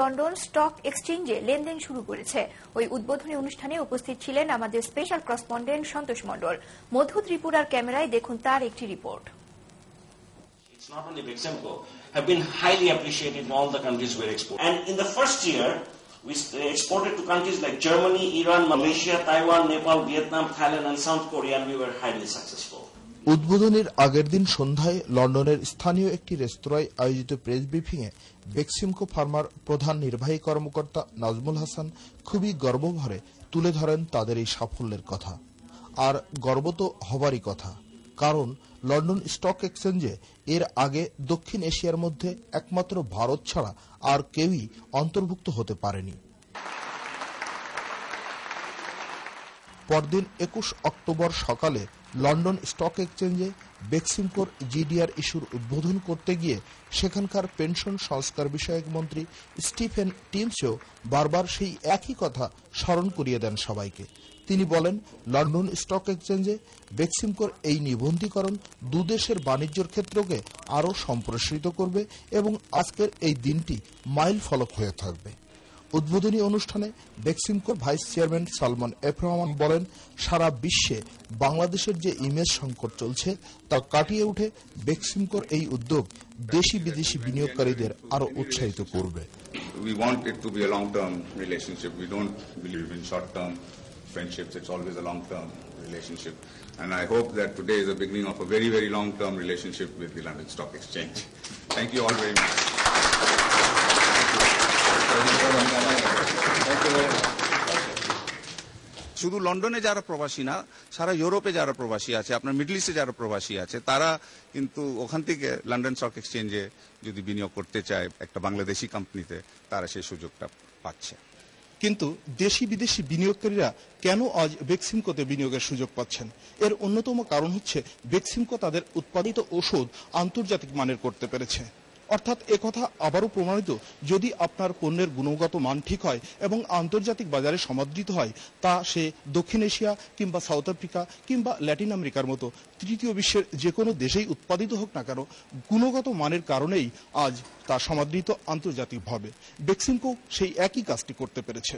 London stock এক্সচেঞ্জে লেনদেন শুরু করেছে ওই উদ্বোধনী অনুষ্ঠানে উপস্থিত ছিলেন আমাদের স্পেশাল করসপন্ডেন্ট সন্তোষ মণ্ডল মধু ত্রিপুরার ক্যামেরায় দেখুন তার একটি report we exported to countries like Germany, Iran, Malaysia, Taiwan, Nepal, Vietnam, Thailand, and South Korea, and we were highly successful. উদ্বোধনের আগের দিন সন্ধ্যায় লন্ডনের স্থানীয় একটি রেস্তোরাঁয় আয়োজিত প্রেস ব্রিফিংয়ে বেক্সিমকো ফার্মার প্রধান নির্বাহী কর্মকর্তা নাজমুল হাসান খুবই গর্বভরে তুলে ধরেন তাদের এই সাফল্যের কথা আর গর্ব তো হবারই কথা কারণ লন্ডন স্টক এক্সচেঞ্জে এর আগে দক্ষিণ এশিয়ার মধ্যে একমাত্র ভারত ছাড়া আর কেউই অন্তর্ভুক্ত হতে পারেনি পরদিন একুশ অক্টোবর সকালে লন্ডন স্টক এক্সচেঞ্জে বেক্সিমকোর জিডিআর ইস্যুর উদ্বোধন করতে গিয়ে সেখানকার পেনশন সংস্কার বিষয়ক মন্ত্রী স্টিফেন টিমসও বারবার সেই একই কথা স্মরণ করিয়ে দেন সবাইকে তিনি বলেন লন্ডন স্টক এক্সচেঞ্জে বেক্সিমকোর এই নিবন্ধীকরণ দুদেশের বাণিজ্যর ক্ষেত্রকে আরও সম্প্রসারিত করবে এবং আজকের এই দিনটি মাইল ফলক হয়ে থাকবে উদ্বোধনী অনুষ্ঠানে বেক্সিমকোর vice chairman Salman F Rahman বলেন সারা বিশ্বে বাংলাদেশের যে ইমেজ সংকট চলছে তা কাটিয়ে উঠে বেক্সিমকোর এই উদ্যোগ দেশি বিদেশি বিনিয়োগকারীদের আরো উৎসাহিত করবে We want it to be a long-term relationship. We don't believe in short-term friendships. It's always a long-term relationship. And I hope that today is the beginning of a very, very long-term relationship with the London Stock Exchange. Thank you all very much. শুধু লন্ডনে যারা প্রবাসী না সারা ইউরোপে যারা প্রবাসী আছে আপনার মিডল ইস্টে যারা প্রবাসী আছে তারা কিন্তু ওখান থেকে লন্ডন স্টক এক্সচেঞ্জে যদি বিনিয়োগ করতে চায় একটা বাংলাদেশি কোম্পানিতে তারা সেই সুযোগটা পাচ্ছে কিন্তু দেশি বিদেশি বিনিয়োগকারীরা কেন আজ বেক্সিমকোতে বিনিয়োগের সুযোগ পাচ্ছেন এর অন্যতম কারণ হচ্ছে বেক্সিমকো তাদের উৎপাদিত ওষুধ আন্তর্জাতিক মানের করতে পেরেছে অর্থাৎ একথা আবারও প্রমাণিত যদি আপনার পণ্যের গুণগত মান ঠিক হয় এবং আন্তর্জাতিক বাজারে সমাদৃত হয় তা সে দক্ষিণ এশিয়া কিংবা সাউথ আফ্রিকা কিংবা ল্যাটিন আমেরিকার মতো তৃতীয় বিশ্বের যে কোনো দেশেই উৎপাদিত হোক না কেন গুণগত মানের কারণেই আজ তা সমাদৃত আন্তর্জাতিকভাবে বেক্সিমকো সেই একই কাজটি করতে পেরেছে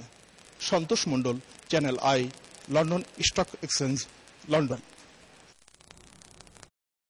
Santosh Mondal channel I London stock exchange London